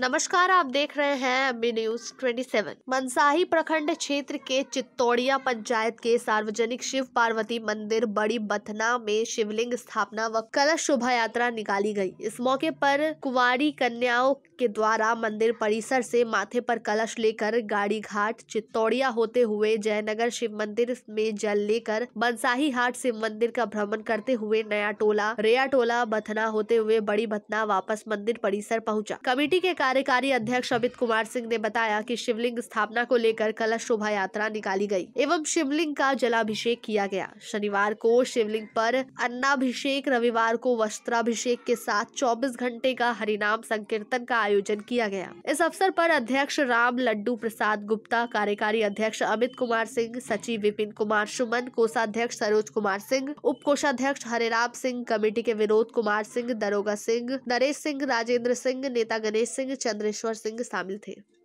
नमस्कार आप देख रहे हैं एमबी न्यूज 27 मनसाही प्रखंड क्षेत्र के चित्तौड़िया पंचायत के सार्वजनिक शिव पार्वती मंदिर बड़ी बथना में शिवलिंग स्थापना व कलश शोभा यात्रा निकाली गई इस मौके पर कुंवारी कन्याओं के द्वारा मंदिर परिसर से माथे पर कलश लेकर गाड़ी घाट चित्तौड़िया होते हुए जयनगर शिव मंदिर में जल लेकर बंसाही हाट शिव मंदिर का भ्रमण करते हुए नया टोला रेया टोला बथना होते हुए बड़ी बथना वापस मंदिर परिसर पहुंचा। कमेटी के कार्यकारी अध्यक्ष अमित कुमार सिंह ने बताया की शिवलिंग स्थापना को लेकर कलश शोभा यात्रा निकाली गयी एवं शिवलिंग का जलाभिषेक किया गया शनिवार को शिवलिंग पर अन्नाभिषेक रविवार को वस्त्राभिषेक के साथ 24 घंटे का हरिनाम संकीर्तन का आयोजन किया गया इस अवसर पर अध्यक्ष राम लड्डू प्रसाद गुप्ता कार्यकारी अध्यक्ष अमित कुमार सिंह सचिव विपिन कुमार सुमन कोषाध्यक्ष सरोज कुमार सिंह उप कोषाध्यक्ष हरेराम सिंह कमेटी के विनोद कुमार सिंह दरोगा सिंह नरेश सिंह राजेंद्र सिंह नेता गणेश सिंह चंद्रेश्वर सिंह शामिल थे